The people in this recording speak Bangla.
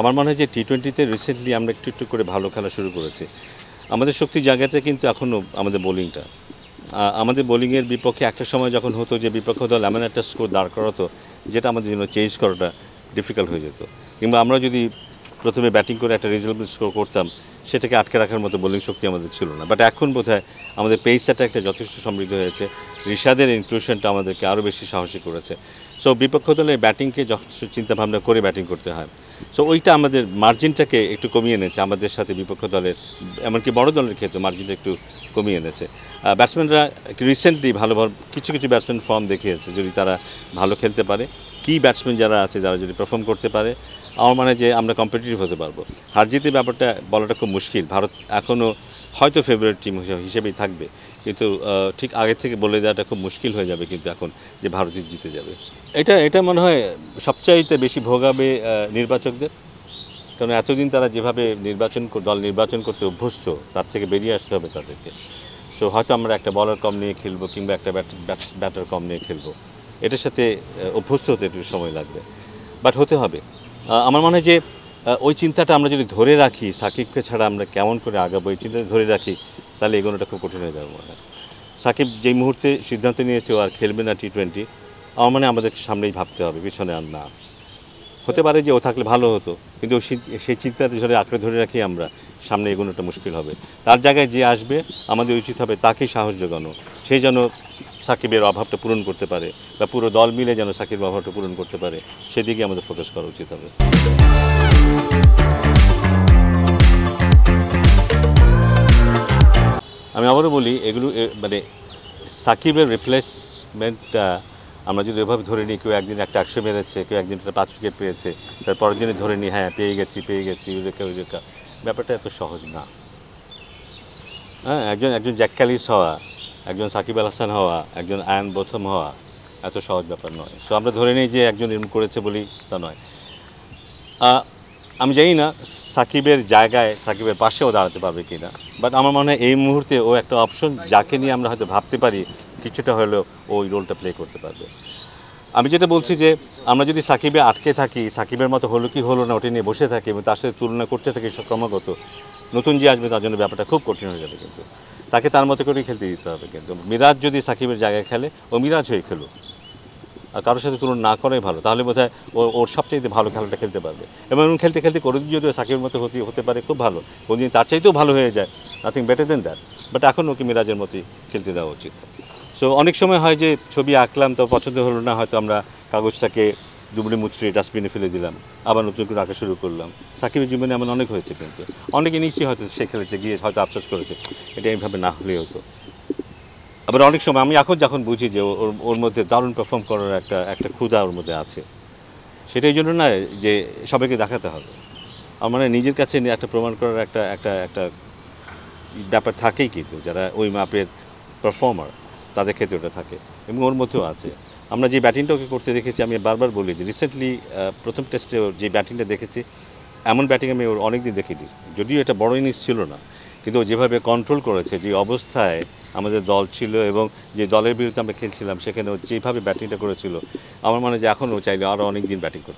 আমার মনে হয় যে টি টোয়েন্টিতে রিসেন্টলি আমরা একটু একটু করে ভালো খেলা শুরু করেছি আমাদের শক্তি জায়গাতে কিন্তু এখনও আমাদের বোলিংটা আমাদের বোলিংয়ের বিপক্ষে একটা সময় যখন হতো যে বিপক্ষ দল এমন একটা স্কোর দাঁড় করাতো যেটা আমাদের জন্য চেঞ্জ করাটা ডিফিকাল্ট হয়ে যেত কিংবা আমরা যদি প্রথমে ব্যাটিং করে একটা রিজনেবল স্কোর করতাম সেটাকে আটকে রাখার মতো বোলিং শক্তি আমাদের ছিল না বাট এখন বোধ আমাদের পেসটা একটা যথেষ্ট সমৃদ্ধ হয়েছে রিশাদের ইনক্লুশনটা আমাদেরকে আরও বেশি সাহসী করেছে সো বিপক্ষ দলের ব্যাটিংকে যথেষ্ট চিন্তাভাবনা করে ব্যাটিং করতে হয় সো ওইটা আমাদের মার্জিনটাকে একটু কমিয়ে এনেছে আমাদের সাথে বিপক্ষ দলের এমনকি বড় দলের ক্ষেত্রে মার্জিনটা একটু কমিয়ে এনেছে ব্যাটসম্যানরা রিসেন্টলি ভালো ভালো কিছু কিছু ব্যাটসম্যান ফর্ম দেখিয়েছে যদি তারা ভালো খেলতে পারে কি ব্যাটসম্যান যারা আছে তারা যদি পারফর্ম করতে পারে আমার মানে যে আমরা কম্পিটিটিভ হতে পারবো হার জিতে ব্যাপারটা বলাটা খুব মুশকিল ভারত এখনও হয়তো ফেভারিট টিম হিসেবেই থাকবে কিন্তু ঠিক আগে থেকে বলে দেওয়াটা খুব মুশকিল হয়ে যাবে কিন্তু এখন যে ভারত জিতে যাবে এটা এটা মনে হয় সবচাইতে বেশি ভোগাবে নির্বাচকদের কারণ এতদিন তারা যেভাবে নির্বাচন দল নির্বাচন করতে অভ্যস্ত তার থেকে বেরিয়ে আসতে হবে তাদেরকে সো হয়তো আমরা একটা বলার কম নিয়ে খেলবো কিংবা একটা ব্যাটার কম নিয়ে খেলবো এটার সাথে অভ্যস্ত হতে একটু সময় লাগবে বাট হতে হবে আমার মনে হয় যে ওই চিন্তাটা আমরা যদি ধরে রাখি সাকিবকে ছাড়া আমরা কেমন করে আগাবো এই চিন্তাটা ধরে রাখি তাহলে এগোনোটা খুব কঠিন হয়ে যাবে মনে হয় সাকিব যেই মুহূর্তে সিদ্ধান্ত নিয়েছে ও আর খেলবে না টি টোয়েন্টি আমার মানে আমাদের সামনেই ভাবতে হবে পিছনে আর না হতে পারে যে ও থাকলে ভালো হতো কিন্তু সেই চিন্তাতে ধরে আঁকড়ে ধরে রাখি আমরা সামনে এগোনোটা মুশকিল হবে তার জায়গায় যে আসবে আমাদের উচিত হবে তাকেই সাহস জোগানো সে যেন সাকিবের অভাবটা পূরণ করতে পারে বা পুরো দল মিলে যেন সাকিবের অভাবটা পূরণ করতে পারে সেদিকে আমাদের ফোকাস করা উচিত হবে আমি আবারও বলি এগুলো মানে সাকিবের রিপ্লেসমেন্টটা আমরা যদি ওইভাবে ধরে নিই কেউ একদিন একটা একশো মেরেছে কেউ একদিন একটা পাঁচ উইকেট পেয়েছে তার পরের দিনে ধরে নিই হ্যাঁ পেয়ে গেছি পেয়ে গেছি উজেকা উজেকা ব্যাপারটা এত সহজ না হ্যাঁ একজন একজন জ্যাক্কালিস হওয়া একজন সাকিব আল হাসান হওয়া একজন আয়ন বোথম হওয়া এত সহজ ব্যাপার নয় সো আমরা ধরে নিই যে একজন এরম করেছে বলি তা নয় আমি জানি না সাকিবের জায়গায় সাকিবের পাশেও দাঁড়াতে পারবে কিনা বাট আমার মনে হয় এই মুহূর্তে ও একটা অপশন যাকে নিয়ে আমরা হয়তো ভাবতে পারি কিছুটা হলেও ওই রোলটা প্লে করতে পারবে আমি যেটা বলছি যে আমরা যদি সাকিবে আটকে থাকি সাকিবের মতো হলো কি হলো না ওটি নিয়ে বসে থাকি এবং তার সাথে তুলনা করতে থাকি সব ক্রমাগত নতুন যে আসবে তার জন্য ব্যাপারটা খুব কঠিন হয়ে যাবে কিন্তু তাকে তার মতো করেই খেলতে দিতে হবে কিন্তু মিরাজ যদি সাকিবের জায়গায় খেলে ও মিরাজ হয়ে খেলুক কারোর সাথে তুলনা না করাই ভালো তাহলে বোধ হয় ওর সবচেয়ে ভালো খেলাটা খেলতে পারবে এবং খেলতে খেলতে করে যদিও সাকিবের মতো হতে হতে পারে খুব ভালো কোনদিন তার চাইতেও ভালো হয়ে যায় nothing better than that but এখন ওকে মিরাজের মতোই খেলতে দেওয়া উচিত সো অনেক সময় হয় যে ছবি আঁকলাম তো পছন্দ হলো না হয়তো আমরা কাগজটাকে দুবড়ে মুচড়ে ডাস্টবিনে ফেলে দিলাম আবার নতুন করে আঁকা শুরু করলাম সাকিবের জীবনে এমন অনেক হয়েছে কিন্তু অনেক ইনিংসই হয়তো সে খেলেছে গিয়ে হয়তো আফসোস করেছে এটা এইভাবে না হলেই হতো আবার অনেক সময় আমি এখন যখন বুঝি যে ওর ওর মধ্যে দারুণ পারফর্ম করার একটা একটা ক্ষুধা ওর মধ্যে আছে সেটাই জন্য না যে সবাইকে দেখাতে হবে আমার মানে নিজের কাছে একটা প্রমাণ করার একটা একটা একটা ব্যাপার থাকেই কিন্তু যারা ওই মাপের পারফর্মার তাদের ক্ষেত্রে ওটা থাকে এবং ওর মধ্যেও আছে আমরা যে ব্যাটিংটা ওকে করতে দেখেছি আমি বারবার বলি যে রিসেন্টলি প্রথম টেস্টে যে ব্যাটিংটা দেখেছি এমন ব্যাটিং আমি ওর অনেক দিন দেখিনি যদিও এটা বড় ইনিংস ছিল না কিন্তু যেভাবে কন্ট্রোল করেছে যে অবস্থায় আমাদের দল ছিল এবং যে দলের বিরুদ্ধে আমরা খেলছিলাম সেখানে যেভাবে ব্যাটিংটা করেছিল আমার মনে হয় যে এখনও চাইলে আরও অনেক দিন ব্যাটিং করতে